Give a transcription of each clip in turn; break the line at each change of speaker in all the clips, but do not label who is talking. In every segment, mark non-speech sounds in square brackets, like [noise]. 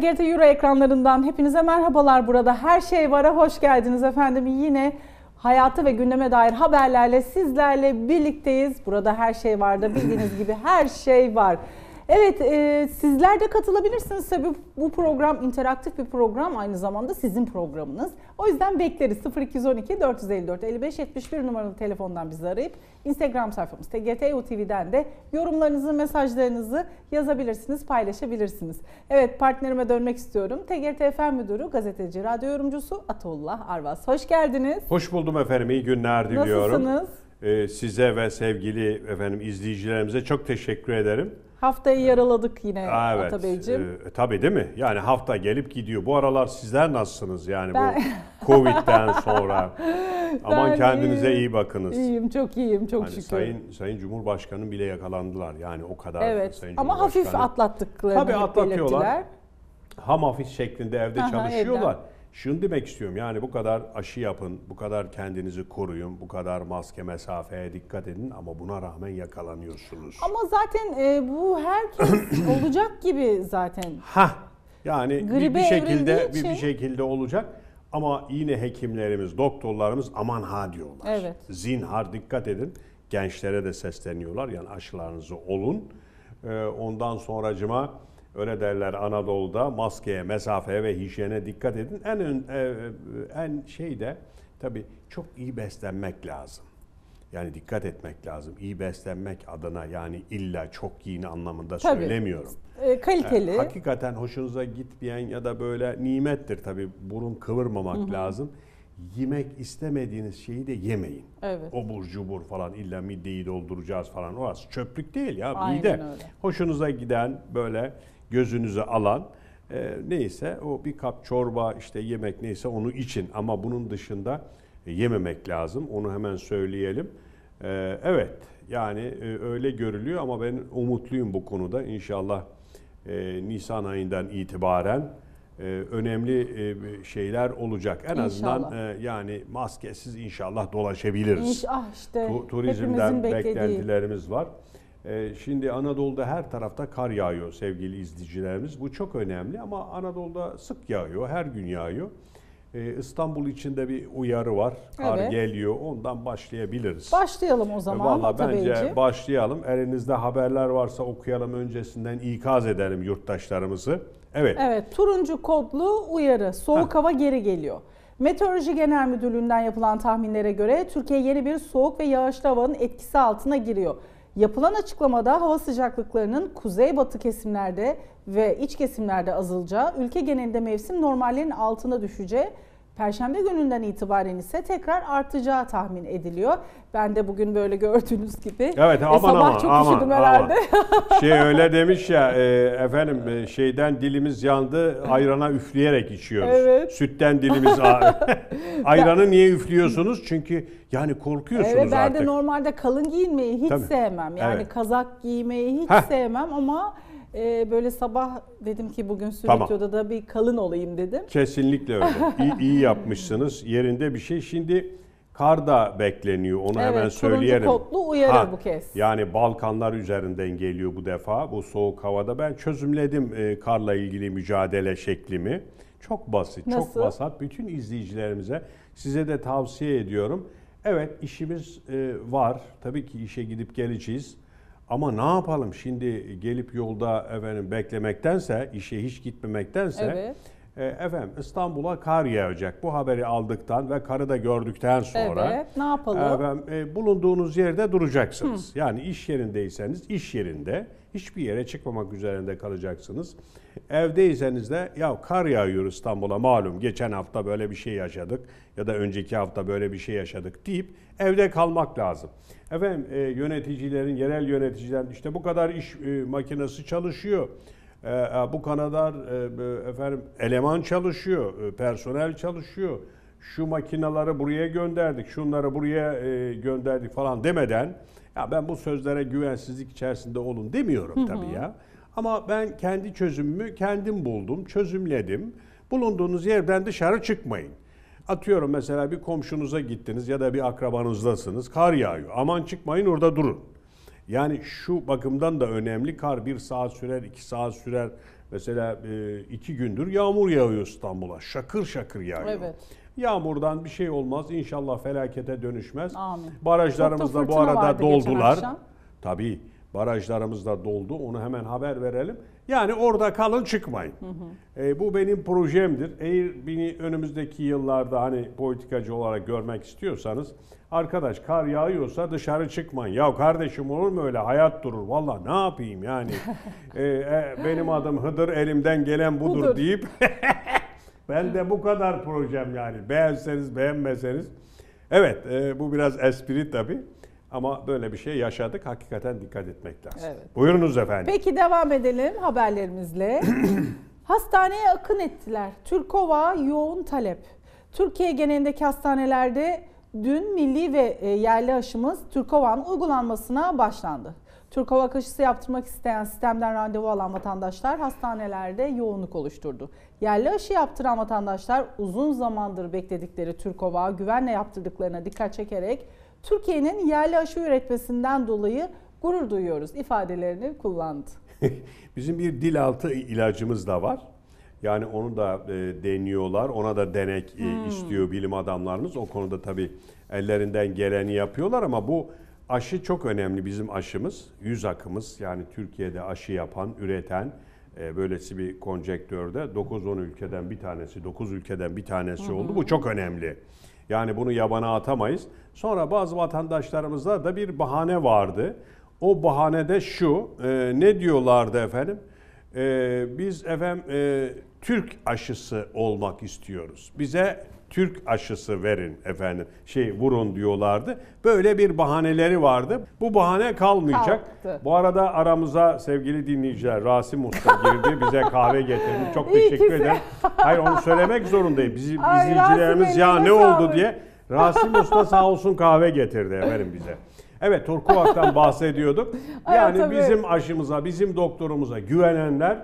TGT Euro ekranlarından hepinize merhabalar burada. Her şey vara hoş geldiniz efendim. Yine hayatı ve gündeme dair haberlerle sizlerle birlikteyiz. Burada her şey var da bildiğiniz gibi her şey var. Evet e, sizler de katılabilirsiniz. Tabii bu program interaktif bir program aynı zamanda sizin programınız. O yüzden bekleriz 0212 454 55 71 numaralı telefondan bizi arayıp Instagram sayfamız TGTU TV'den de yorumlarınızı, mesajlarınızı yazabilirsiniz, paylaşabilirsiniz. Evet partnerime dönmek istiyorum. TGT FM Müdürü, gazeteci, radyo yorumcusu Atollah Arvas. Hoş geldiniz.
Hoş buldum efendim. İyi günler diliyorum. Nasılsınız? Ee, size ve sevgili efendim izleyicilerimize çok teşekkür ederim.
Haftayı yaraladık yine Aa, evet. Atabeyciğim.
Ee, e, tabii değil mi? Yani hafta gelip gidiyor. Bu aralar sizler nasılsınız yani ben... bu Covid'den [laughs] sonra?
Aman ben kendinize iyiyim. iyi bakınız. İyiyim, çok iyiyim, çok hani şükür. Sayın
Sayın Cumhurbaşkanı bile yakalandılar yani o kadar. Evet. Sayın Ama hafif
atlattıklarını Tabii atlatıyorlar. Belirtiler.
Ham hafif şeklinde evde Aha, çalışıyorlar. Evden. Şunu demek istiyorum yani bu kadar aşı yapın, bu kadar kendinizi koruyun, bu kadar maske mesafeye dikkat edin ama buna rağmen yakalanıyorsunuz.
Ama zaten e, bu herkes [clears throat] olacak gibi zaten.
Ha yani Gribe bir, bir şekilde bir, bir şekilde olacak ama yine hekimlerimiz, doktorlarımız aman ha diyorlar. Evet. Zinhar dikkat edin. Gençlere de sesleniyorlar yani aşılarınızı olun. E, ondan sonracıma Öyle derler Anadolu'da maskeye, mesafeye ve hijyene dikkat edin. En e, e, en şey de tabii çok iyi beslenmek lazım. Yani dikkat etmek lazım. İyi beslenmek adına yani illa çok yiyin anlamında tabii, söylemiyorum. E, kaliteli. E, hakikaten hoşunuza gitmeyen ya da böyle nimettir tabii. Burun kıvırmamak Hı-hı. lazım. Yemek istemediğiniz şeyi de yemeyin. Evet. Obur cubur falan illa mideyi dolduracağız falan. Orası çöplük değil ya Aynen mide. Öyle. Hoşunuza giden böyle gözünüze alan e, neyse o bir kap çorba işte yemek neyse onu için ama bunun dışında e, yememek lazım. Onu hemen söyleyelim. E, evet yani e, öyle görülüyor ama ben umutluyum bu konuda. inşallah e, Nisan ayından itibaren e, önemli e, şeyler olacak. En inşallah. azından e, yani maskesiz inşallah dolaşabiliriz. İnş,
ah işte, tu, turizmden beklediği. beklentilerimiz
var. Ee, şimdi Anadolu'da her tarafta kar yağıyor sevgili izleyicilerimiz. Bu çok önemli ama Anadolu'da sık yağıyor, her gün yağıyor. Ee, İstanbul içinde bir uyarı var. Kar evet. geliyor. Ondan başlayabiliriz.
Başlayalım o zaman. Valla bence
başlayalım. Elinizde haberler varsa okuyalım öncesinden ikaz edelim yurttaşlarımızı. Evet.
Evet, turuncu kodlu uyarı. Soğuk ha. hava geri geliyor. Meteoroloji Genel Müdürlüğü'nden yapılan tahminlere göre Türkiye yeni bir soğuk ve yağışlı havanın etkisi altına giriyor. Yapılan açıklamada hava sıcaklıklarının kuzeybatı kesimlerde ve iç kesimlerde azalacağı, ülke genelinde mevsim normallerinin altına düşeceği Perşembe gününden itibaren ise tekrar artacağı tahmin ediliyor. Ben de bugün böyle gördüğünüz gibi. Evet e, aman e, sabah aman. çok aman, üşüdüm herhalde.
[laughs] Şey öyle demiş ya e, efendim e, şeyden dilimiz yandı ayrana üfleyerek içiyoruz. Evet. Sütten dilimiz [laughs] Ayranı niye üflüyorsunuz? Çünkü yani korkuyorsunuz evet, ben artık. de
normalde kalın giyinmeyi hiç Tabii. sevmem. Yani evet. kazak giymeyi hiç Heh. sevmem ama e, böyle sabah dedim ki bugün stüdyoda tamam. da bir kalın olayım dedim.
Kesinlikle öyle. İyi [laughs] iyi yapmışsınız. Yerinde bir şey. Şimdi kar da bekleniyor. Onu evet, hemen söyleyelim. Evet, kotlu uyarı ha, bu kez. Yani Balkanlar üzerinden geliyor bu defa. Bu soğuk havada ben çözümledim e, karla ilgili mücadele şeklimi. Çok basit, Nasıl? çok basit. Bütün izleyicilerimize size de tavsiye ediyorum. Evet, işimiz e, var. Tabii ki işe gidip geleceğiz. Ama ne yapalım şimdi gelip yolda efendim beklemektense, işe hiç gitmemektense evet. E, efendim İstanbul'a kar yağacak. Bu haberi aldıktan ve karı da gördükten sonra evet, ne yapalım? E, efendim, e, bulunduğunuz yerde duracaksınız. Hı. Yani iş yerindeyseniz iş yerinde hiçbir yere çıkmamak üzerinde kalacaksınız. Evdeyseniz de ya kar yağıyor İstanbul'a malum geçen hafta böyle bir şey yaşadık ya da önceki hafta böyle bir şey yaşadık deyip evde kalmak lazım. Efendim e, yöneticilerin, yerel yöneticilerin işte bu kadar iş e, makinesi çalışıyor ee, e, bu kadar e, efendim eleman çalışıyor, e, personel çalışıyor. Şu makinaları buraya gönderdik, şunları buraya gönderdik falan demeden ya ben bu sözlere güvensizlik içerisinde olun demiyorum tabii ya. Ama ben kendi çözümümü kendim buldum, çözümledim. Bulunduğunuz yerden dışarı çıkmayın. Atıyorum mesela bir komşunuza gittiniz ya da bir akrabanızdasınız. Kar yağıyor. Aman çıkmayın orada durun. Yani şu bakımdan da önemli. Kar bir saat sürer, iki saat sürer. Mesela e, iki gündür yağmur yağıyor İstanbul'a. Şakır şakır yağıyor. Evet. Yağmurdan bir şey olmaz. İnşallah felakete dönüşmez. Amin. Barajlarımız da bu arada doldular. Tabii. Barajlarımız da doldu. Onu hemen haber verelim. Yani orada kalın çıkmayın. Hı hı. E, bu benim projemdir. Eğer beni önümüzdeki yıllarda hani politikacı olarak görmek istiyorsanız arkadaş kar yağıyorsa dışarı çıkmayın. Ya kardeşim olur mu öyle hayat durur. Valla ne yapayım yani. e, e, benim adım Hıdır elimden gelen budur, budur. deyip [laughs] ben de bu kadar projem yani. Beğenseniz beğenmeseniz. Evet e, bu biraz espri tabii. Ama böyle bir şey yaşadık. Hakikaten dikkat etmek lazım. Evet. Buyurunuz efendim.
Peki devam edelim haberlerimizle. [clears throat] Hastaneye akın ettiler. Türkova yoğun talep. Türkiye genelindeki hastanelerde dün milli ve e, yerli aşımız Türkova'nın uygulanmasına başlandı. Türkova aşısı yaptırmak isteyen sistemden randevu alan vatandaşlar hastanelerde yoğunluk oluşturdu. Yerli aşı yaptıran vatandaşlar uzun zamandır bekledikleri Türkova güvenle yaptırdıklarına dikkat çekerek Türkiye'nin yerli aşı üretmesinden dolayı gurur duyuyoruz ifadelerini kullandı.
[laughs] Bizim bir dil altı ilacımız da var. Yani onu da e, deniyorlar, ona da denek e, hmm. istiyor bilim adamlarımız. O konuda tabii ellerinden geleni yapıyorlar ama bu aşı çok önemli bizim aşımız, yüz akımız. Yani Türkiye'de aşı yapan, üreten e, böylesi bir konjektörde 9-10 ülkeden bir tanesi, 9 ülkeden bir tanesi hmm. oldu. Bu çok önemli. Yani bunu yabana atamayız. Sonra bazı vatandaşlarımızda da bir bahane vardı. O bahanede şu, e, ne diyorlardı efendim? E, biz efendim e, Türk aşısı olmak istiyoruz. Bize Türk aşısı verin efendim şey vurun diyorlardı. Böyle bir bahaneleri vardı. Bu bahane kalmayacak. Kalktı. Bu arada aramıza sevgili dinleyiciler Rasim Usta girdi bize kahve getirdi. Çok İyi teşekkür ederim. Hayır onu söylemek zorundayım. Bizi Ay, izleyicilerimiz Rasim ya ne oldu diye Rasim Usta sağ olsun kahve getirdi efendim bize. Evet Turkuvak'tan bahsediyorduk. [laughs] Yani Ay, bizim aşımıza, bizim doktorumuza güvenenler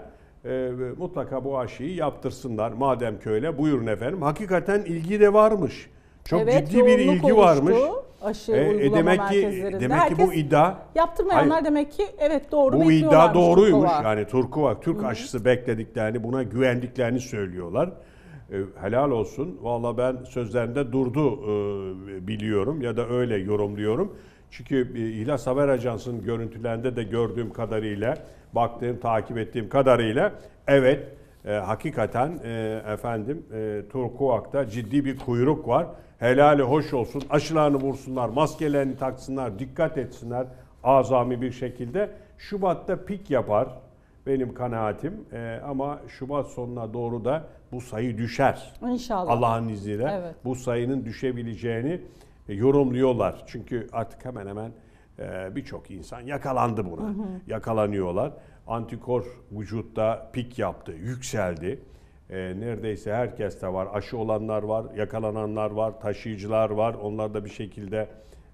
e, mutlaka bu aşıyı yaptırsınlar madem ki öyle. Buyurun efendim. Hakikaten ilgi de varmış. Çok evet, ciddi bir ilgi oluştu. varmış. Aşı ee, e, e demek ki demek ki bu iddia
yaptırmayanlar hayır, demek ki evet doğru Bu iddia doğruymuş. Turkuva.
Yani Turkuva Türk Hı-hı. aşısı beklediklerini, buna güvendiklerini söylüyorlar. E, helal olsun. Valla ben sözlerinde durdu e, biliyorum ya da öyle yorumluyorum. Çünkü e, İhlas Haber Ajansı'nın görüntülerinde de gördüğüm kadarıyla baktığım, takip ettiğim kadarıyla evet e, hakikaten e, efendim e, Turkuvak'ta ciddi bir kuyruk var. Helali hoş olsun. Aşılarını vursunlar, maskelerini taksınlar, dikkat etsinler azami bir şekilde. Şubat'ta pik yapar benim kanaatim e, ama Şubat sonuna doğru da bu sayı düşer. İnşallah. Allah'ın izniyle evet. bu sayının düşebileceğini e, yorumluyorlar. Çünkü artık hemen hemen e, birçok insan yakalandı buna. Hı hı. Yakalanıyorlar. Antikor vücutta pik yaptı, yükseldi. E, neredeyse herkes de var. Aşı olanlar var, yakalananlar var, taşıyıcılar var. Onlar da bir şekilde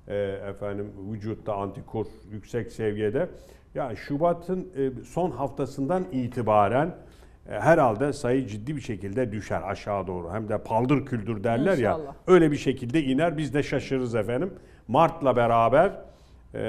e, efendim vücutta antikor yüksek seviyede. Yani Şubat'ın e, son haftasından itibaren e, herhalde sayı ciddi bir şekilde düşer aşağı doğru. Hem de paldır küldür derler İnşallah. ya. Öyle bir şekilde iner. Biz de şaşırırız efendim. Mart'la beraber e,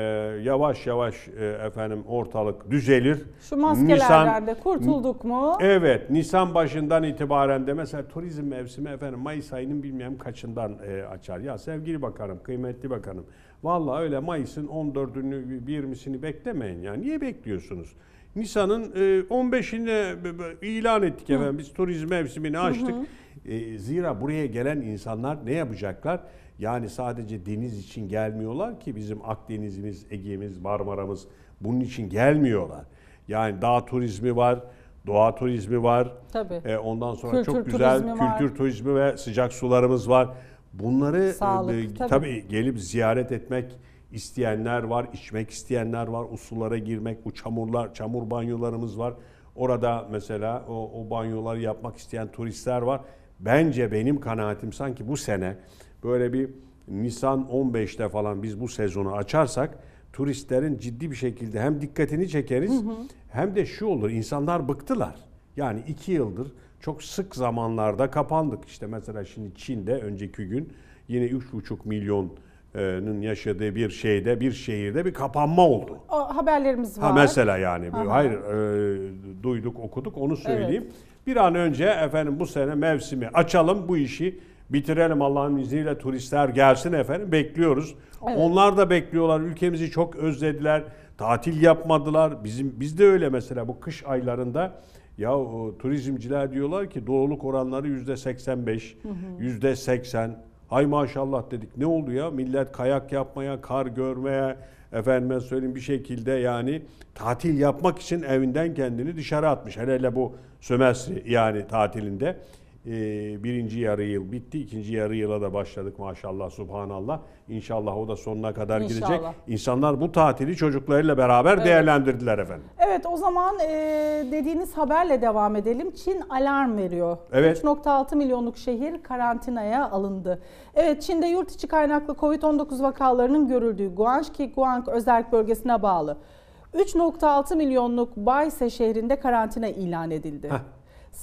yavaş yavaş e, efendim ortalık düzelir. Şu maskelerden de kurtulduk mu? Evet, Nisan başından itibaren de mesela turizm mevsimi efendim Mayıs ayının bilmem kaçından e, açar. Ya sevgili bakanım, kıymetli bakanım. Valla öyle Mayıs'ın 14'ünü, 20'sini beklemeyin ya. Niye bekliyorsunuz? Nisan'ın 15'inde e, ilan ettik efendim. Biz turizm mevsimini açtık. Hı hı. E, zira buraya gelen insanlar ne yapacaklar? Yani sadece deniz için gelmiyorlar ki bizim Akdeniz'imiz, Ege'miz, Marmara'mız bunun için gelmiyorlar. Yani dağ turizmi var, doğa turizmi var. Tabii. E, ondan sonra kültür çok güzel turizmi kültür var. turizmi ve sıcak sularımız var. Bunları e, Sağlık, e, tabii. tabii gelip ziyaret etmek isteyenler var, içmek isteyenler var, usullara girmek, bu çamurlar, çamur banyolarımız var. Orada mesela o, o banyoları yapmak isteyen turistler var bence benim kanaatim sanki bu sene böyle bir Nisan 15'te falan biz bu sezonu açarsak turistlerin ciddi bir şekilde hem dikkatini çekeriz hı hı. hem de şu olur insanlar bıktılar. Yani iki yıldır çok sık zamanlarda kapandık. İşte mesela şimdi Çin'de önceki gün yine 3,5 milyonun yaşadığı bir şeyde, bir şehirde bir kapanma oldu.
O haberlerimiz var. Ha
mesela yani. Ha, hayır, e, duyduk, okuduk onu söyleyeyim. Evet. Bir an önce efendim bu sene mevsimi açalım bu işi bitirelim Allah'ın izniyle turistler gelsin efendim bekliyoruz. Evet. Onlar da bekliyorlar. Ülkemizi çok özlediler. Tatil yapmadılar. Bizim biz de öyle mesela bu kış aylarında ya o, turizmciler diyorlar ki doğuluk oranları yüzde 85, yüzde 80. Hay maşallah dedik. Ne oldu ya? Millet kayak yapmaya, kar görmeye, Efendime söyleyeyim bir şekilde yani tatil yapmak için evinden kendini dışarı atmış. Hele hele bu sömestri yani tatilinde ee, birinci yarı yıl bitti. ikinci yarı yıla da başladık maşallah subhanallah. İnşallah o da sonuna kadar İnşallah. gidecek. İnsanlar bu tatili çocuklarıyla beraber evet. değerlendirdiler efendim.
Evet o zaman e, dediğiniz haberle devam edelim. Çin alarm veriyor. Evet. 3.6 milyonluk şehir karantinaya alındı. Evet Çin'de yurt içi kaynaklı Covid-19 vakalarının görüldüğü Guangxi Guang özerk bölgesine bağlı 3.6 milyonluk Bayse şehrinde karantina ilan edildi. Heh.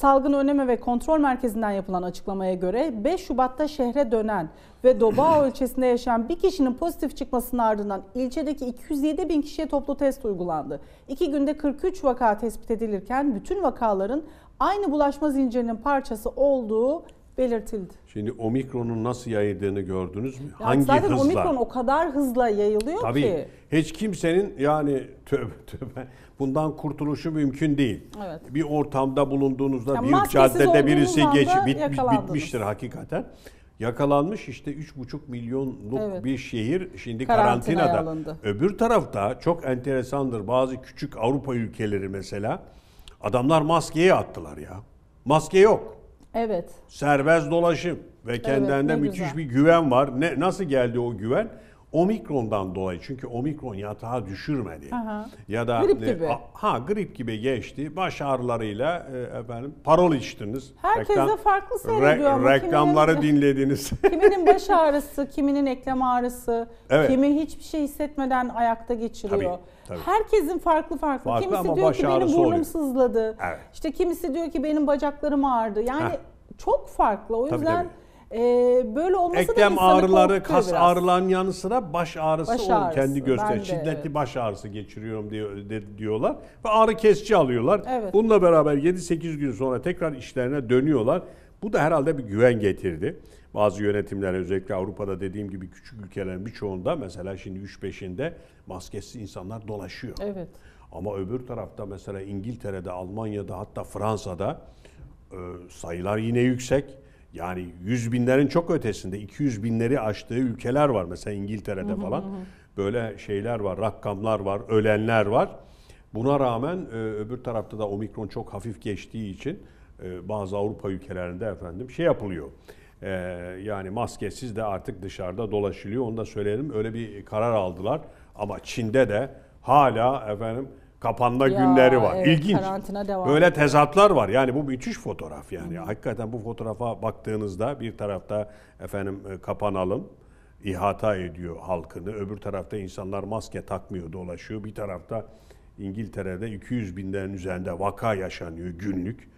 Salgın Öneme ve Kontrol Merkezi'nden yapılan açıklamaya göre 5 Şubat'ta şehre dönen ve Dobao [clears throat] ilçesinde yaşayan bir kişinin pozitif çıkmasının ardından ilçedeki 207 bin kişiye toplu test uygulandı. İki günde 43 vaka tespit edilirken bütün vakaların aynı bulaşma zincirinin parçası olduğu belirtildi.
Şimdi omikronun nasıl yayıldığını gördünüz mü? Ya Hangi zaten hızla? omikron
o kadar hızla yayılıyor Tabii, ki.
Hiç kimsenin yani tövbe [laughs] tövbe bundan kurtuluşu mümkün değil. Evet. Bir ortamda bulunduğunuzda yani bir caddede birisi geç bit, bitmiştir hakikaten. Yakalanmış işte 3,5 milyonluk evet. bir şehir şimdi Karantinaya karantinada. Alındı. Öbür tarafta çok enteresandır bazı küçük Avrupa ülkeleri mesela adamlar maskeyi attılar ya. Maske yok. Evet. Serbest dolaşım ve kendilerinde evet, müthiş güzel. bir güven var. Ne nasıl geldi o güven? Omikron'dan dolayı çünkü omikron yatağa düşürmedi. Aha. Ya da grip e, gibi. E, ha grip gibi geçti. Baş ağrılarıyla e, efendim parol içtiniz. Herkes Reklam, farklı seyrediyor. Re, ama reklamları kiminin, [laughs] dinlediniz.
kiminin baş [laughs] ağrısı, kiminin eklem ağrısı, evet. kimi hiçbir şey hissetmeden ayakta geçiriyor. Tabii. Tabii. Herkesin farklı farklı. farklı kimisi diyor ki benim burnum oluyor. sızladı. Evet. İşte kimisi diyor ki benim bacaklarım ağrıdı. Yani ha. çok farklı. O yüzden tabii, tabii e, böyle olması Eklem da ağrıları, kas biraz. ağrılarının
yanı sıra baş ağrısı, baş ağrısı. kendi göster. Şiddetli evet. baş ağrısı geçiriyorum diyor, diyorlar ve ağrı kesici alıyorlar. Evet. Bununla beraber 7-8 gün sonra tekrar işlerine dönüyorlar. Bu da herhalde bir güven getirdi. Bazı yönetimler özellikle Avrupa'da dediğim gibi küçük ülkelerin birçoğunda mesela şimdi 3-5'inde maskesiz insanlar dolaşıyor. Evet. Ama öbür tarafta mesela İngiltere'de, Almanya'da hatta Fransa'da e, sayılar yine yüksek yani yüz binlerin çok ötesinde 200 binleri aştığı ülkeler var. Mesela İngiltere'de falan böyle şeyler var, rakamlar var, ölenler var. Buna rağmen e, öbür tarafta da omikron çok hafif geçtiği için e, bazı Avrupa ülkelerinde efendim şey yapılıyor. E, yani maskesiz de artık dışarıda dolaşılıyor. Onu da söyleyelim. Öyle bir karar aldılar. Ama Çin'de de hala efendim kapanma ya, günleri var. Evet, İlginç. Böyle ediyor. tezatlar var. Yani bu müthiş fotoğraf yani. Hı. Hakikaten bu fotoğrafa baktığınızda bir tarafta efendim e, kapanalım ihata ediyor halkını. Öbür tarafta insanlar maske takmıyor dolaşıyor. Bir tarafta İngiltere'de 200 binden üzerinde vaka yaşanıyor günlük.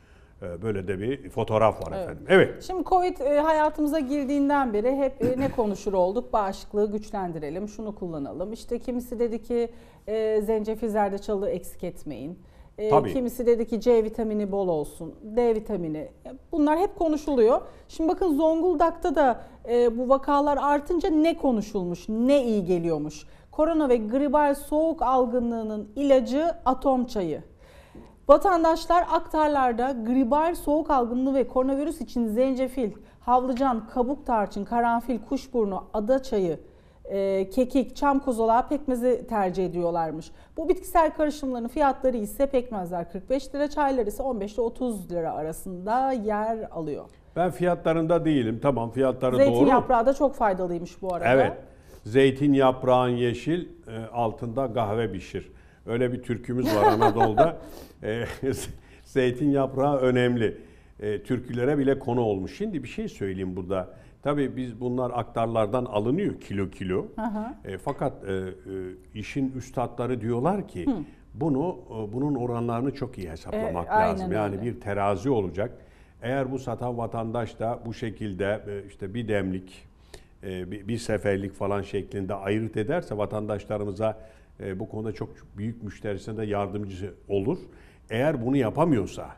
Ee, böyle de bir fotoğraf var evet. efendim. Evet.
Şimdi Covid e, hayatımıza girdiğinden beri hep e, ne konuşur olduk? Bağışıklığı güçlendirelim, şunu kullanalım. İşte kimisi dedi ki e, zencefil zerdeçalı eksik etmeyin. E, Tabii. Kimisi dedi ki C vitamini bol olsun, D vitamini. Bunlar hep konuşuluyor. Şimdi bakın Zonguldak'ta da bu vakalar artınca ne konuşulmuş, ne iyi geliyormuş. Korona ve gribal soğuk algınlığının ilacı atom çayı. Vatandaşlar aktarlarda gribal soğuk algınlığı ve koronavirüs için zencefil, havlıcan, kabuk tarçın, karanfil, kuşburnu, ada çayı, e, kekik, çam kozalağı pekmezi tercih ediyorlarmış. Bu bitkisel karışımların fiyatları ise pekmezler 45 lira, çaylar ise 15 ile 30 lira arasında yer alıyor.
Ben fiyatlarında değilim. Tamam fiyatları Zeytin doğru. Zeytin yaprağı
da çok faydalıymış bu arada. Evet.
Zeytin yaprağın yeşil, e, altında kahve pişir. Öyle bir türkümüz var Anadolu'da. [laughs] e, [laughs] zeytin yaprağı önemli. E, türkülere bile konu olmuş. Şimdi bir şey söyleyeyim burada. Tabii biz bunlar aktarlardan alınıyor kilo kilo. E, fakat e, e, işin üstadları diyorlar ki Hı. bunu e, bunun oranlarını çok iyi hesaplamak e, lazım. Yani öyle. bir terazi olacak. Eğer bu satan vatandaş da bu şekilde e, işte bir demlik, e, bir, bir seferlik falan şeklinde ayırt ederse vatandaşlarımıza e, bu konuda çok büyük müşterisine de yardımcı olur. Eğer bunu yapamıyorsa,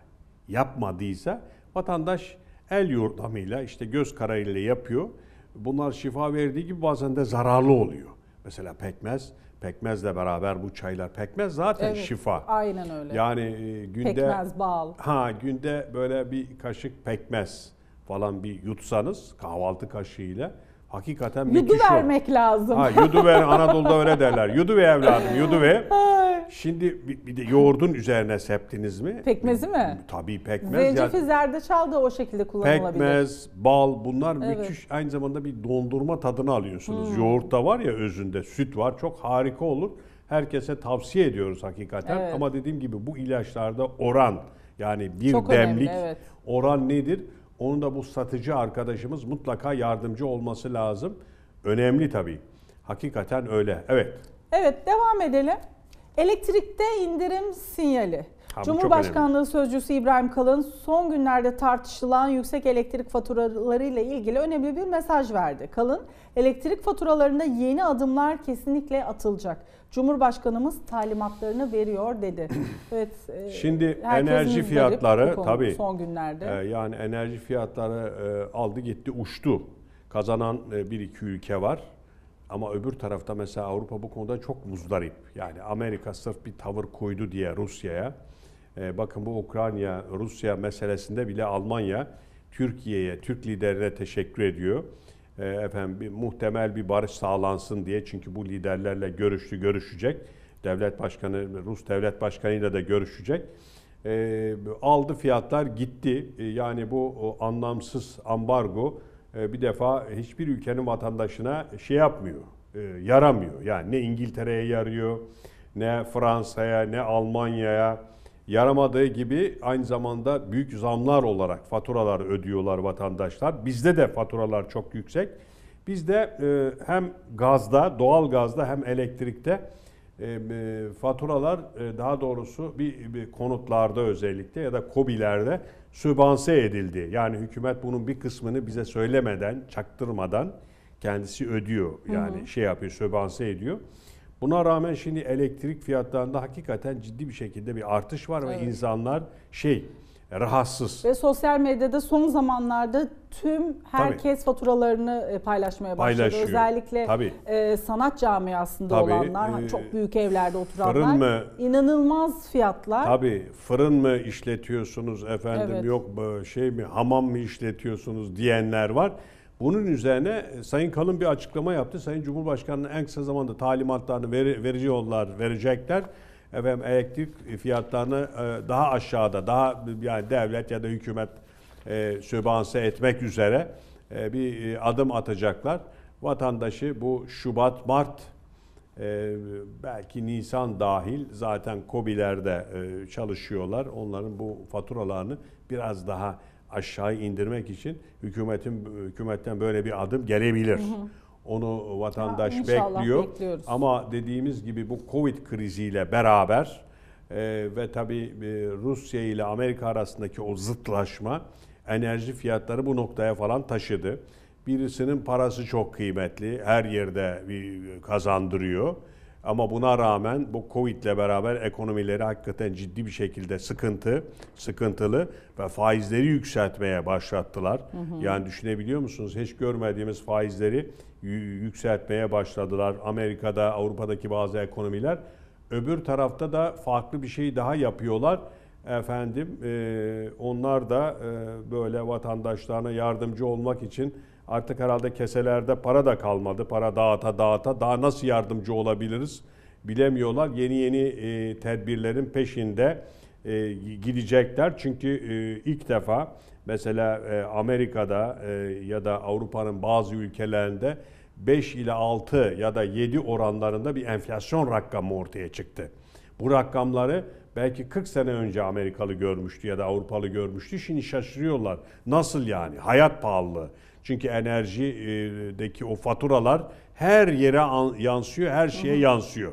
yapmadıysa vatandaş el yordamıyla işte göz kararıyla yapıyor. Bunlar şifa verdiği gibi bazen de zararlı oluyor. Mesela pekmez, pekmezle beraber bu çaylar pekmez zaten evet, şifa. Aynen öyle. Yani e, günde pekmez bal. Ha günde böyle bir kaşık pekmez falan bir yutsanız kahvaltı kaşığıyla ile hakikaten yudu müthiş vermek o. lazım. Ha, yudu ver Anadolu'da öyle derler. Yudu ve evladım yudu ve. [laughs] Şimdi bir, bir de yoğurdun üzerine septiniz mi?
Pekmezi mi?
Tabii pekmez. Zencefil yani,
zerdeçal da o şekilde kullanılabilir. Pekmez,
bal bunlar evet. müthiş. Aynı zamanda bir dondurma tadını alıyorsunuz. Hmm. Yoğurtta var ya özünde süt var çok harika olur. Herkese tavsiye ediyoruz hakikaten. Evet. Ama dediğim gibi bu ilaçlarda oran yani bir çok demlik önemli, evet. oran nedir? Onun da bu satıcı arkadaşımız mutlaka yardımcı olması lazım. Önemli tabii. Hakikaten öyle. Evet.
Evet devam edelim. Elektrikte indirim sinyali.
Ha, Cumhurbaşkanlığı
Sözcüsü İbrahim Kalın son günlerde tartışılan yüksek elektrik faturaları ile ilgili önemli bir mesaj verdi. Kalın, elektrik faturalarında yeni adımlar kesinlikle atılacak Cumhurbaşkanımız talimatlarını veriyor dedi. [clears throat] Evet. E, Şimdi enerji fiyatları konu, tabii son günlerde. E,
yani enerji fiyatları e, aldı gitti uçtu. Kazanan e, bir iki ülke var. Ama öbür tarafta mesela Avrupa bu konuda çok muzdarip. Yani Amerika sırf bir tavır koydu diye Rusya'ya. E, bakın bu Ukrayna, Rusya meselesinde bile Almanya Türkiye'ye, Türk liderine teşekkür ediyor. Ee, efendim bir, muhtemel bir barış sağlansın diye çünkü bu liderlerle görüştü görüşecek. Devlet başkanı Rus devlet başkanıyla da görüşecek. E, aldı fiyatlar gitti. E, yani bu anlamsız ambargo e, bir defa hiçbir ülkenin vatandaşına şey yapmıyor. E, yaramıyor. Yani ne İngiltere'ye yarıyor, ne Fransa'ya, ne Almanya'ya yaramadığı gibi aynı zamanda büyük zamlar olarak faturalar ödüyorlar vatandaşlar. Bizde de faturalar çok yüksek. Bizde e, hem gazda, doğal gazda hem elektrikte e, e, faturalar daha doğrusu bir, bir konutlarda özellikle ya da kobilerde sübvanse edildi. Yani hükümet bunun bir kısmını bize söylemeden, çaktırmadan kendisi ödüyor. Yani hı hı. şey yapıyor, sübvanse ediyor. Buna rağmen şimdi elektrik fiyatlarında hakikaten ciddi bir şekilde bir artış var evet. ve insanlar şey rahatsız.
Ve sosyal medyada son zamanlarda tüm herkes Tabii. faturalarını e, paylaşmaya başladı. Paylaşıyor. Özellikle Tabii. E, sanat camiasında Tabii. olanlar, ee, çok büyük evlerde oturanlar fırın mı, inanılmaz fiyatlar.
Tabii fırın mı işletiyorsunuz efendim evet. yok e, şey mi hamam mı işletiyorsunuz diyenler var. Bunun üzerine e, Sayın Kalın bir açıklama yaptı. Sayın Cumhurbaşkanı'nın en kısa zamanda talimatlarını ver, veriyorlar, verecekler. Efendim elektrik fiyatlarını e, daha aşağıda, daha yani devlet ya da hükümet e, sübvanse etmek üzere e, bir e, adım atacaklar. Vatandaşı bu Şubat, Mart ee, belki Nisan dahil zaten COBİ'lerde e, çalışıyorlar. Onların bu faturalarını biraz daha aşağı indirmek için hükümetin hükümetten böyle bir adım gelebilir. Hı hı. Onu vatandaş ya, bekliyor. Bekliyoruz. Ama dediğimiz gibi bu Covid kriziyle beraber e, ve tabii e, Rusya ile Amerika arasındaki o zıtlaşma enerji fiyatları bu noktaya falan taşıdı. Birisinin parası çok kıymetli, her yerde bir kazandırıyor. Ama buna rağmen bu Covid ile beraber ekonomileri hakikaten ciddi bir şekilde sıkıntı, sıkıntılı ve faizleri yükseltmeye başlattılar. Hı hı. Yani düşünebiliyor musunuz? Hiç görmediğimiz faizleri yükseltmeye başladılar. Amerika'da, Avrupa'daki bazı ekonomiler. Öbür tarafta da farklı bir şey daha yapıyorlar. Efendim onlar da böyle vatandaşlarına yardımcı olmak için Artık herhalde keselerde para da kalmadı. Para dağıta dağıta daha nasıl yardımcı olabiliriz bilemiyorlar. Yeni yeni e, tedbirlerin peşinde e, gidecekler. Çünkü e, ilk defa mesela e, Amerika'da e, ya da Avrupa'nın bazı ülkelerinde 5 ile 6 ya da 7 oranlarında bir enflasyon rakamı ortaya çıktı. Bu rakamları belki 40 sene önce Amerikalı görmüştü ya da Avrupalı görmüştü. Şimdi şaşırıyorlar. Nasıl yani? Hayat pahalılığı. Çünkü enerjideki o faturalar her yere yansıyor, her şeye yansıyor.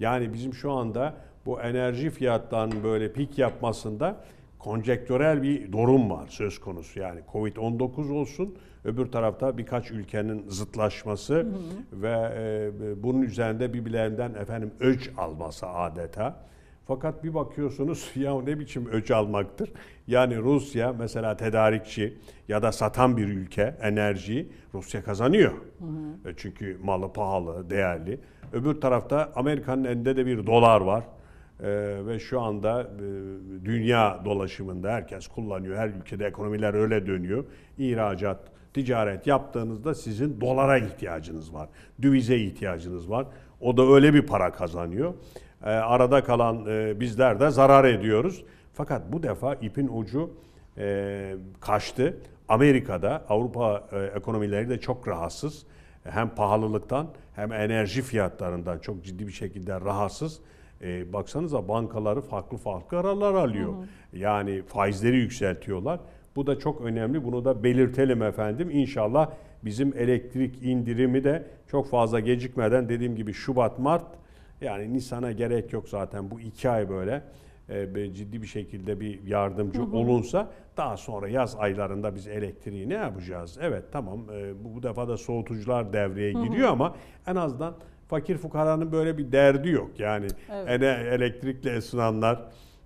Yani bizim şu anda bu enerji fiyatlarının böyle pik yapmasında konjektörel bir durum var söz konusu. Yani Covid-19 olsun, öbür tarafta birkaç ülkenin zıtlaşması hı hı. ve e, bunun üzerinde birbirlerinden efendim öç alması adeta. Fakat bir bakıyorsunuz [laughs] ya ne biçim öç almaktır. Yani Rusya mesela tedarikçi ya da satan bir ülke enerjiyi Rusya kazanıyor. Hı e, hı. Çünkü malı pahalı, değerli. Öbür tarafta Amerika'nın elinde de bir dolar var. Ee, ve şu anda e, dünya dolaşımında herkes kullanıyor. Her ülkede ekonomiler öyle dönüyor. İhracat, ticaret yaptığınızda sizin dolara ihtiyacınız var. Dövize ihtiyacınız var. O da öyle bir para kazanıyor. Ee, arada kalan e, bizler de zarar ediyoruz. Fakat bu defa ipin ucu e, kaçtı. Amerika'da Avrupa e, ekonomileri de çok rahatsız. Hem pahalılıktan hem enerji fiyatlarından çok ciddi bir şekilde rahatsız. E, baksanıza bankaları farklı farklı kararlar alıyor. Hı hı. Yani faizleri yükseltiyorlar. Bu da çok önemli. Bunu da belirtelim efendim. İnşallah bizim elektrik indirimi de çok fazla gecikmeden dediğim gibi Şubat, Mart yani Nisan'a gerek yok zaten bu iki ay böyle e, ciddi bir şekilde bir yardımcı hı hı. olunsa daha sonra yaz aylarında biz elektriği ne yapacağız? Evet tamam e, bu, bu defa da soğutucular devreye hı hı. giriyor ama en azından fakir fukaranın böyle bir derdi yok. Yani evet. ele, elektrikle ısınanlar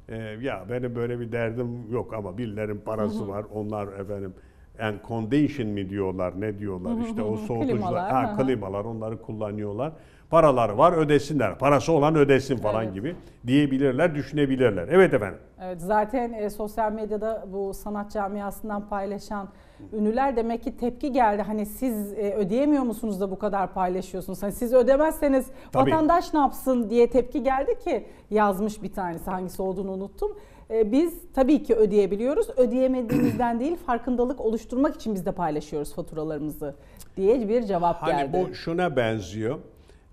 e, ya benim böyle bir derdim yok ama birilerin parası hı hı. var onlar efendim yani condition mi diyorlar ne diyorlar işte o soğutucular klimalar, ha, klimalar onları kullanıyorlar. Paralar var ödesinler. Parası olan ödesin falan evet. gibi diyebilirler, düşünebilirler. Evet efendim.
Evet zaten e, sosyal medyada bu sanat camiasından paylaşan ünlüler demek ki tepki geldi. Hani siz e, ödeyemiyor musunuz da bu kadar paylaşıyorsunuz? Hani siz ödemezseniz Tabii. vatandaş ne yapsın diye tepki geldi ki yazmış bir tanesi hangisi olduğunu unuttum. E, biz tabii ki ödeyebiliyoruz. Ödeyemediğimizden değil farkındalık oluşturmak için biz de paylaşıyoruz faturalarımızı diye bir cevap hani geldi. Hani bu
şuna benziyor.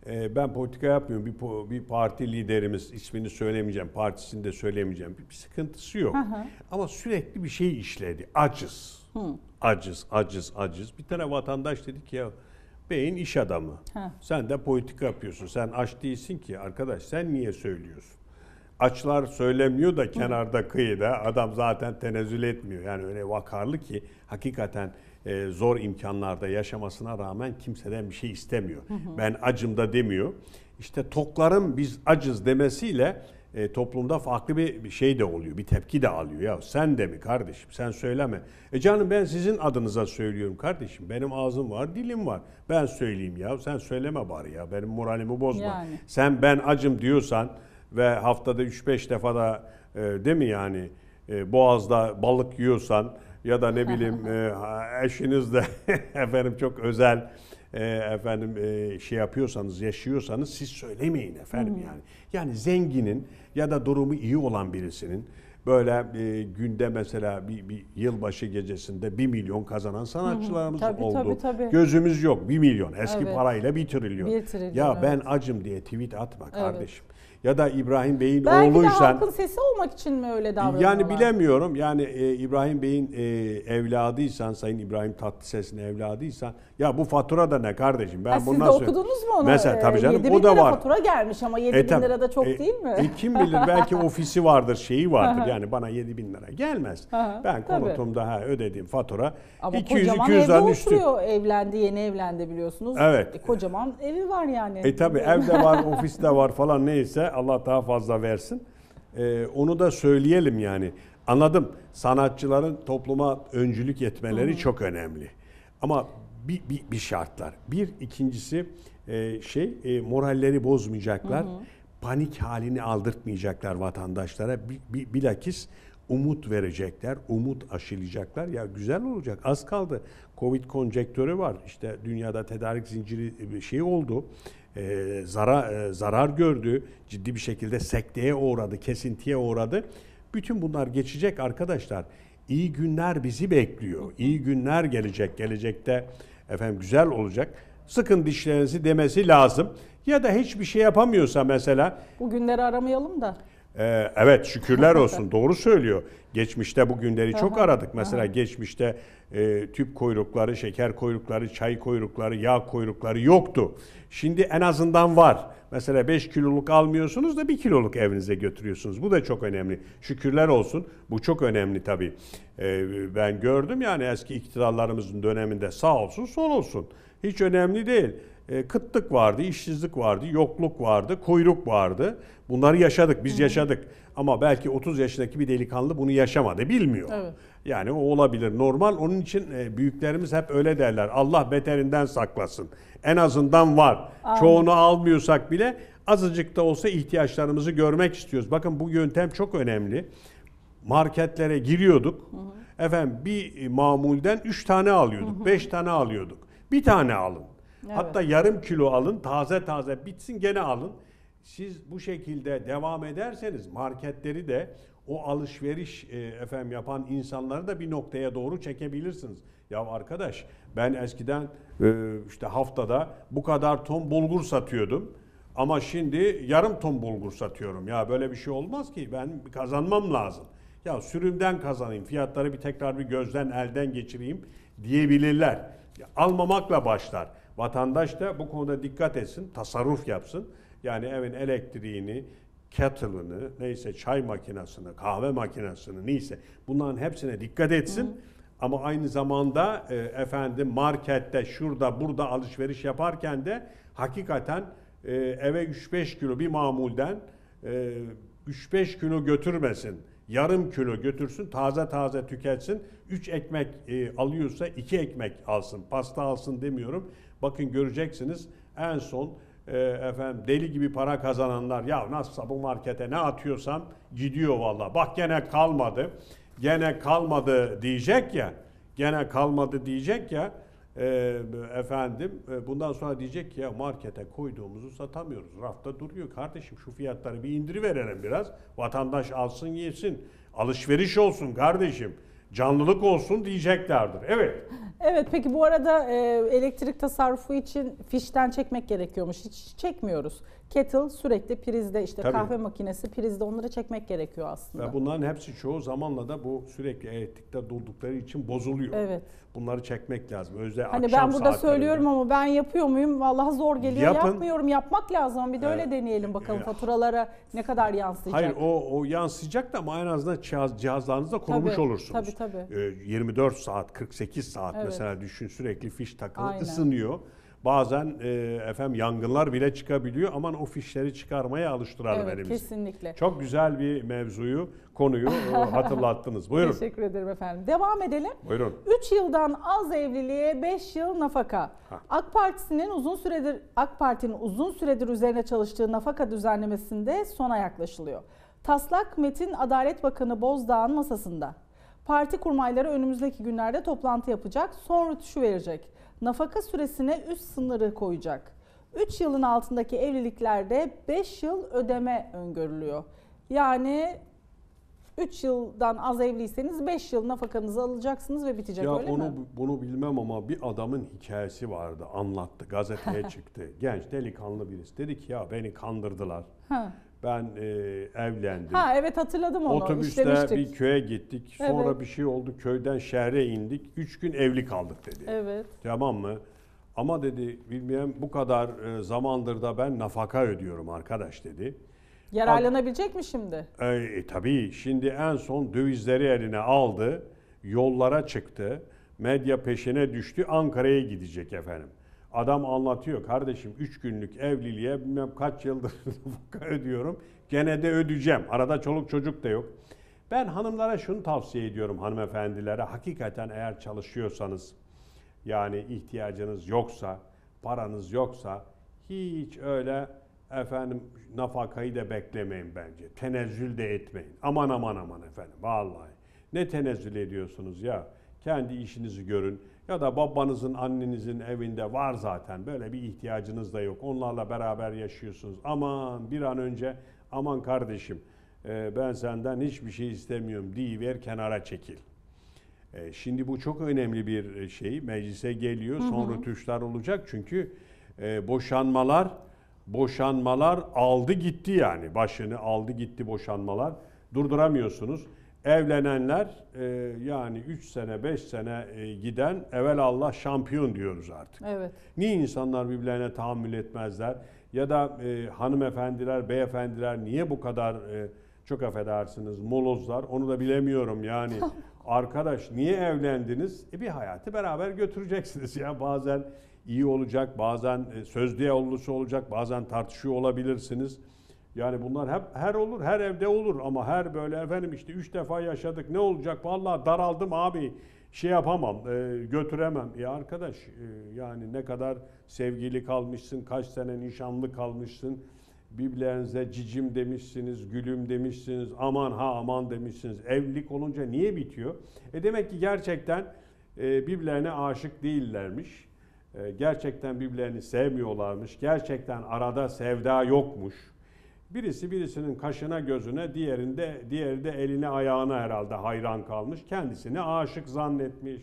E, ben politika yapmıyorum. Bir, bir parti liderimiz ismini söylemeyeceğim, partisini de söylemeyeceğim. Bir, bir sıkıntısı yok. Ama sürekli bir şey işledi. Acız. Hı. Acız, acız, Bir tane vatandaş dedi ki ya beyin iş adamı. Sen de politika yapıyorsun. Sen aç değilsin ki arkadaş. Sen niye söylüyorsun? açlar söylemiyor da kenarda kıyıda adam zaten tenezzül etmiyor. Yani öyle vakarlı ki hakikaten e, zor imkanlarda yaşamasına rağmen kimseden bir şey istemiyor. Hı hı. Ben acım da demiyor. İşte tokların biz acız demesiyle e, toplumda farklı bir şey de oluyor. Bir tepki de alıyor. Ya sen de mi kardeşim? Sen söyleme. E canım ben sizin adınıza söylüyorum kardeşim. Benim ağzım var, dilim var. Ben söyleyeyim ya. Sen söyleme bari ya. Benim moralimi bozma. Yani. Sen ben acım diyorsan ve haftada 3-5 defa da e, değil mi yani e, boğazda balık yiyorsan ya da ne bileyim e, [laughs] eşiniz de [laughs] efendim çok özel e, efendim e, şey yapıyorsanız yaşıyorsanız siz söylemeyin efendim Hı-hı. Hmm. yani. Yani zenginin ya da durumu iyi olan birisinin böyle e, günde mesela bir, bir yılbaşı gecesinde bir milyon kazanan sanatçılarımız Tabii, oldu. Tabii, tabii. Gözümüz yok bir milyon eski evet. parayla bir trilyon. bir trilyon. Ya evet. ben acım diye tweet atma evet. kardeşim ya da İbrahim Bey'in Belki oğluysan... Belki de halkın
sesi olmak için mi öyle davranıyorlar? Yani bilemiyorum.
Yani e, İbrahim Bey'in e, evladıysan, Sayın İbrahim Tatlıses'in evladıysan ya bu fatura da ne kardeşim? Ben ha, bunu siz nasıl... de okudunuz mu onu? Mesela e, tabii canım 7 bin da lira var. fatura
gelmiş ama 7 e, bin lira da çok e, değil mi? E, kim bilir belki [laughs]
ofisi vardır, şeyi vardır. yani bana 7 bin lira gelmez.
ben konutumda
ha, ödediğim fatura ama 200 200'den üstü. oturuyor
evlendi, yeni evlendi biliyorsunuz. Evet. E, kocaman evi var yani. E tabii evde var, ofiste
var falan neyse Allah daha fazla versin. Ee, onu da söyleyelim yani. Anladım. Sanatçıların topluma öncülük etmeleri Hı. çok önemli. Ama bir, bir, bir şartlar. Bir ikincisi e, şey e, moralleri bozmayacaklar. Hı Panik halini aldırtmayacaklar vatandaşlara. bir bi, bilakis umut verecekler, umut aşılayacaklar. Ya güzel olacak. Az kaldı. Covid konjektörü var. İşte dünyada tedarik zinciri e, şey oldu e, zara, e, zarar gördü, ciddi bir şekilde sekteye uğradı, kesintiye uğradı. Bütün bunlar geçecek arkadaşlar. İyi günler bizi bekliyor. İyi günler gelecek. Gelecekte efendim güzel olacak. Sıkın dişlerinizi demesi lazım. Ya da hiçbir şey yapamıyorsa mesela.
Bu günleri aramayalım da.
Ee, evet şükürler olsun [laughs] doğru söylüyor. Geçmişte bu günleri çok aradık. Mesela geçmişte e, tüp kuyrukları, şeker kuyrukları, çay kuyrukları, yağ kuyrukları yoktu. Şimdi en azından var. Mesela 5 kiloluk almıyorsunuz da 1 kiloluk evinize götürüyorsunuz. Bu da çok önemli. Şükürler olsun. Bu çok önemli tabii. E, ben gördüm yani eski iktidarlarımızın döneminde sağ olsun sol olsun. Hiç önemli değil. E, kıtlık vardı, işsizlik vardı, yokluk vardı, kuyruk vardı. Bunları yaşadık, biz yaşadık. Ama belki 30 yaşındaki bir delikanlı bunu yaşamadı, bilmiyor. Evet. Yani o olabilir normal. Onun için e, büyüklerimiz hep öyle derler. Allah beterinden saklasın. En azından var. Aynen. Çoğunu almıyorsak bile azıcık da olsa ihtiyaçlarımızı görmek istiyoruz. Bakın bu yöntem çok önemli. Marketlere giriyorduk. Hı-hı. Efendim bir e, mamulden 3 tane alıyorduk, 5 tane alıyorduk. Bir tane alın. Evet. Hatta yarım kilo alın, taze taze bitsin gene alın. Siz bu şekilde devam ederseniz marketleri de o alışveriş e, efendim yapan insanları da bir noktaya doğru çekebilirsiniz. Ya arkadaş ben eskiden e, işte haftada bu kadar ton bulgur satıyordum. Ama şimdi yarım ton bulgur satıyorum. Ya böyle bir şey olmaz ki. Ben kazanmam lazım. Ya sürümden kazanayım. Fiyatları bir tekrar bir gözden elden geçireyim diyebilirler. Ya, almamakla başlar. Vatandaş da bu konuda dikkat etsin, tasarruf yapsın. Yani evin elektriğini, kettle'ını, neyse çay makinesini, kahve makinesini neyse bunların hepsine dikkat etsin. Hı. Ama aynı zamanda e, efendim markette, şurada, burada alışveriş yaparken de hakikaten e, eve 3-5 kilo bir mamulden e, 3-5 kilo götürmesin yarım kilo götürsün, taze taze tüketsin. Üç ekmek e, alıyorsa iki ekmek alsın, pasta alsın demiyorum. Bakın göreceksiniz en son e, efendim deli gibi para kazananlar ya nasılsa bu markete ne atıyorsam gidiyor valla. Bak gene kalmadı, gene kalmadı diyecek ya, gene kalmadı diyecek ya ee, efendim e, bundan sonra diyecek ki ya markete koyduğumuzu satamıyoruz. Rafta duruyor kardeşim şu fiyatları bir indiriverelim biraz. Vatandaş alsın yesin. Alışveriş olsun kardeşim. Canlılık olsun diyeceklerdir. Evet.
Evet peki bu arada e, elektrik tasarrufu için fişten çekmek gerekiyormuş. Hiç çekmiyoruz kettle sürekli prizde işte Tabii. kahve makinesi prizde onları çekmek gerekiyor aslında. Ve
bunların hepsi çoğu zamanla da bu sürekli elektrikte durdukları için bozuluyor. Evet. Bunları çekmek lazım. Özde hani akşam ben burada söylüyorum
ama ben yapıyor muyum? Vallahi zor geliyor. Yapın. Yapmıyorum. Yapmak lazım. Bir de evet. öyle deneyelim bakalım faturalara ne kadar yansıyacak. Hayır
o, o yansıyacak da ama en azından cihaz, cihazlarınızda korumuş tabii, olursunuz. Tabii tabii. Ee, 24 saat, 48 saat evet. mesela düşün sürekli fiş takılı Aynen. ısınıyor. Bazen e, efendim yangınlar bile çıkabiliyor. Aman o fişleri çıkarmaya alıştıralım evet, elimizi.
kesinlikle. Çok
güzel bir mevzuyu, konuyu e, [laughs] hatırlattınız. Buyurun. Teşekkür
ederim efendim. Devam edelim. Buyurun. 3 yıldan az evliliğe 5 yıl nafaka. Hah. AK Partisi'nin uzun süredir AK Parti'nin uzun süredir üzerine çalıştığı nafaka düzenlemesinde sona yaklaşılıyor. Taslak metin Adalet Bakanı Bozdağ'ın masasında. Parti kurmayları önümüzdeki günlerde toplantı yapacak, Son tuşu verecek nafaka süresine üst sınırı koyacak. 3 yılın altındaki evliliklerde 5 yıl ödeme öngörülüyor. Yani 3 yıldan az evliyseniz 5 yıl nafakanızı alacaksınız ve bitecek ya öyle onu, mi?
Bunu bilmem ama bir adamın hikayesi vardı anlattı gazeteye [laughs] çıktı. Genç delikanlı birisi dedi ki ya beni kandırdılar. Ben e, evlendim. Ha
evet hatırladım onu. Otobüste bir
köye gittik. Sonra evet. bir şey oldu. Köyden şehre indik. Üç gün evli kaldık dedi. Evet. Tamam mı? Ama dedi bilmem bu kadar e, zamandır da ben nafaka ödüyorum arkadaş dedi. Yararlanabilecek mi şimdi? E, e, tabii şimdi en son dövizleri eline aldı. Yollara çıktı. Medya peşine düştü. Ankara'ya gidecek efendim. Adam anlatıyor kardeşim 3 günlük evliliğe bilmem kaç yıldır ödüyorum. [laughs] Gene de ödeyeceğim. Arada çoluk çocuk da yok. Ben hanımlara şunu tavsiye ediyorum hanımefendilere. Hakikaten eğer çalışıyorsanız yani ihtiyacınız yoksa, paranız yoksa hiç öyle efendim nafakayı da beklemeyin bence. Tenezzül de etmeyin. Aman aman aman efendim vallahi. Ne tenezzül ediyorsunuz ya? Kendi işinizi görün ya da babanızın, annenizin evinde var zaten. Böyle bir ihtiyacınız da yok. Onlarla beraber yaşıyorsunuz. Aman bir an önce aman kardeşim e, ben senden hiçbir şey istemiyorum ver kenara çekil. E, şimdi bu çok önemli bir e, şey. Meclise geliyor. Son rötuşlar olacak. Çünkü boşanmalar boşanmalar aldı gitti yani. Başını aldı gitti boşanmalar. Durduramıyorsunuz evlenenler e, yani 3 sene 5 sene e, giden evvel Allah şampiyon diyoruz artık. Evet. Niye insanlar birbirlerine tahammül etmezler? Ya da e, hanımefendiler, beyefendiler niye bu kadar e, çok affedersiniz molozlar onu da bilemiyorum yani. [laughs] Arkadaş niye evlendiniz? E, bir hayatı beraber götüreceksiniz ya bazen iyi olacak, bazen e, sözlüğe olursa olacak, bazen tartışıyor olabilirsiniz. Yani bunlar hep her olur, her evde olur ama her böyle efendim işte üç defa yaşadık ne olacak vallahi daraldım abi şey yapamam, e, götüremem. Ya arkadaş e, yani ne kadar sevgili kalmışsın, kaç sene nişanlı kalmışsın. Birbirlerinize cicim demişsiniz, gülüm demişsiniz, aman ha aman demişsiniz. Evlilik olunca niye bitiyor? E demek ki gerçekten e, birbirlerine aşık değillermiş. E, gerçekten birbirlerini sevmiyorlarmış. Gerçekten arada sevda yokmuş. Birisi birisinin kaşına gözüne, diğerinde diğeri de eline ayağına herhalde hayran kalmış. Kendisini aşık zannetmiş.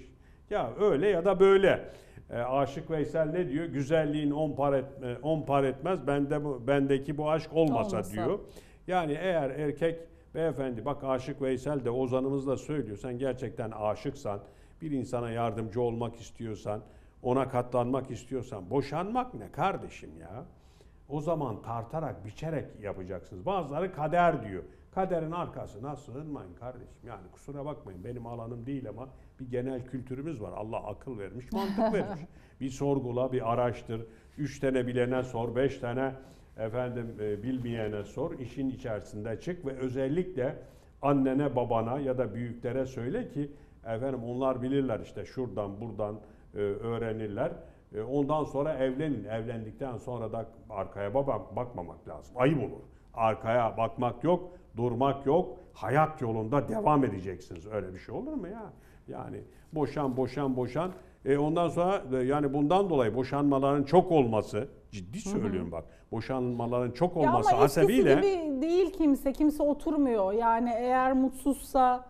Ya öyle ya da böyle. E, Aşık Veysel ne diyor? Güzelliğin on par, et e, on par etmez. Bende bendeki bu aşk olmasa, olmasa diyor. Yani eğer erkek beyefendi bak Aşık Veysel de Ozanımızla söylüyor. Sen gerçekten aşıksan, bir insana yardımcı olmak istiyorsan, ona katlanmak istiyorsan boşanmak ne kardeşim ya? O zaman tartarak, biçerek yapacaksınız. Bazıları kader diyor. Kaderin arkasına sığınmayın kardeşim. Yani kusura bakmayın benim alanım değil ama bir genel kültürümüz var. Allah akıl vermiş, mantık [laughs] vermiş. bir sorgula, bir araştır. Üç tane bilene sor, beş tane efendim e, bilmeyene sor. İşin içerisinde çık ve özellikle annene, babana ya da büyüklere söyle ki efendim onlar bilirler işte şuradan buradan e, öğrenirler e, ondan sonra evlenin. Evlendikten sonra da arkaya bak bakmamak lazım. Ayıp olur. Arkaya bakmak yok, durmak yok. Hayat yolunda devam edeceksiniz. Öyle bir şey olur mu ya? Yani boşan boşan boşan. E ondan sonra e, yani bundan dolayı boşanmaların çok olması ciddi söylüyorum bak. Boşanmaların çok olması ya ama hasebiyle gibi
değil kimse. Kimse oturmuyor. Yani eğer mutsuzsa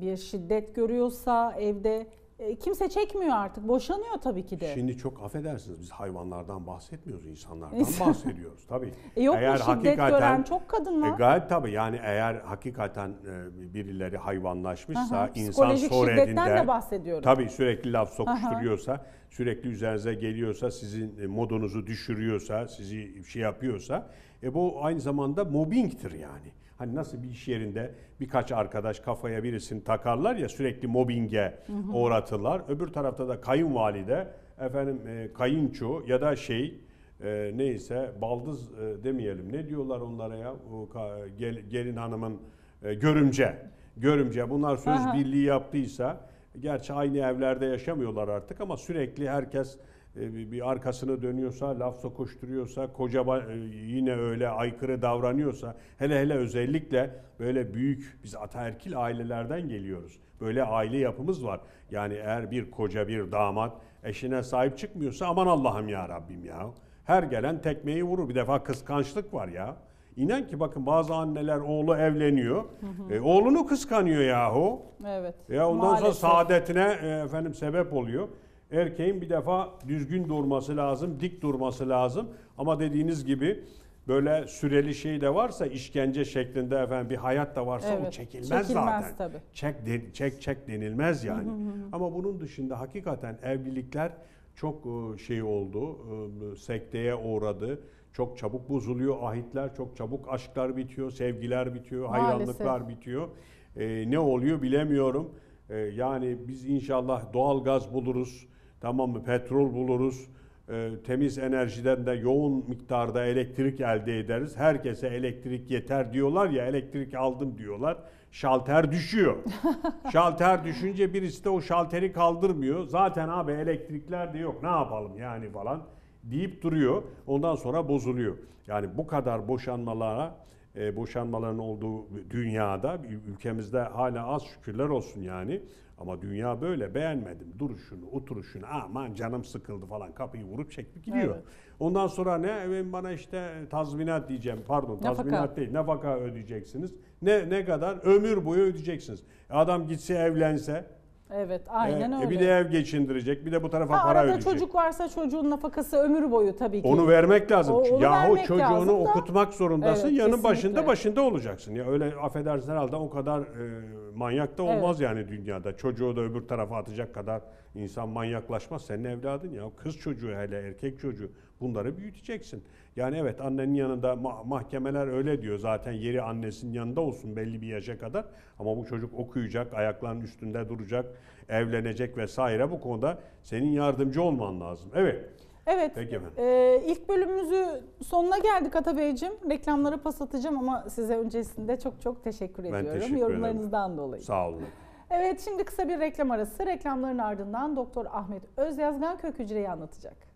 bir şiddet görüyorsa evde e, kimse çekmiyor artık. Boşanıyor tabii ki de. Şimdi
çok affedersiniz biz hayvanlardan bahsetmiyoruz, insanlardan bahsediyoruz tabii. [laughs] E yok mu şiddet gören çok kadın var. E, gayet tabii yani eğer hakikaten e, birileri hayvanlaşmışsa Aha, insan psikolojik şiddetten de bahsediyoruz. bahsediyorum. tabii sürekli laf sokuşturuyorsa, sürekli üzerinize geliyorsa, sizin e, modunuzu düşürüyorsa, sizi şey yapıyorsa e, bu aynı zamanda mobbingtir yani. Hani nasıl bir iş yerinde birkaç arkadaş kafaya birisini takarlar ya sürekli mobbinge uğratırlar. Öbür tarafta da kayınvalide efendim e, kayınço ya da şey e, neyse baldız e, demeyelim. Ne diyorlar onlara ya? O, gel, gelin hanımın e, görümce. Görümce bunlar söz Aha. birliği yaptıysa gerçi aynı evlerde yaşamıyorlar artık ama sürekli herkes e, bir arkasını dönüyorsa, laf sokuşturuyorsa, koca e, yine öyle aykırı davranıyorsa, hele hele özellikle böyle büyük biz ataerkil ailelerden geliyoruz. Böyle aile yapımız var. Yani eğer bir koca bir damat eşine sahip çıkmıyorsa aman Allah'ım ya Rabbim ya. Her gelen tekmeyi vurur. Bir defa kıskançlık var ya. İnan ki bakın bazı anneler oğlu evleniyor. Hı hı. E, oğlunu kıskanıyor yahu.
Evet. Ya ondan Maalesef. sonra
saadetine e, efendim sebep oluyor. Erkeğin bir defa düzgün durması lazım, dik durması lazım. Ama dediğiniz gibi böyle süreli şey de varsa işkence şeklinde efendim bir hayat da varsa evet, o çekilmez, çekilmez zaten. Tabii. Çek de, çek çek denilmez yani. Ama bunun dışında hakikaten evlilikler çok e, şey oldu, e, sekteye uğradı. Çok çabuk bozuluyor ahitler, çok çabuk aşklar bitiyor, sevgiler bitiyor, Maalesef. bitiyor. Ee, ne oluyor bilemiyorum. Ee, yani biz inşallah doğal gaz buluruz Tamam mı? Petrol buluruz. E, temiz enerjiden de yoğun miktarda elektrik elde ederiz. Herkese elektrik yeter diyorlar ya elektrik aldım diyorlar. Şalter düşüyor. [laughs] şalter düşünce birisi de o şalteri kaldırmıyor. Zaten abi elektrikler de yok ne yapalım yani falan deyip duruyor. Ondan sonra bozuluyor. Yani bu kadar boşanmalara e, boşanmaların olduğu dünyada ülkemizde hala az şükürler olsun yani ama dünya böyle beğenmedim duruşunu, oturuşunu aman canım sıkıldı falan kapıyı vurup çekip gidiyor. Evet. Ondan sonra ne ben bana işte tazminat diyeceğim pardon nafaka. tazminat değil nafaka ödeyeceksiniz. Ne ne kadar ömür boyu ödeyeceksiniz. Adam gitse evlense
Evet aynen e, öyle. bir de
ev geçindirecek bir de bu tarafa Ha, para arada ödeyecek. çocuk
varsa çocuğun nafakası ömür boyu tabii ki. Onu vermek lazım. O- onu Yahu vermek çocuğunu lazım da- okutmak zorundasın. Evet, Yanın kesinlikle. başında
başında olacaksın. Ya öyle affedersin herhalde o kadar e, manyak da olmaz yani dünyada. Çocuğu da öbür tarafa atacak kadar insan manyaklaşmaz. Senin evladın ya kız çocuğu hele erkek çocuğu bunları büyüteceksin. Yani evet annenin yanında mahkemeler öyle diyor zaten yeri annesinin yanında olsun belli bir yaşa kadar. Ama bu çocuk okuyacak, ayaklarının üstünde duracak, evlenecek vesaire bu konuda senin yardımcı olman lazım. Evet. Evet. Peki efendim.
E, ilk bölümümüzü sonuna geldik Atabeyciğim. Reklamlara pas atacağım ama size öncesinde çok çok teşekkür ben ediyorum. Teşekkür Yorumlarınızdan dolayı. Sağ olun. Evet şimdi kısa bir reklam arası. Reklamların ardından Doktor Ahmet Özyazgan kök hücreyi anlatacak.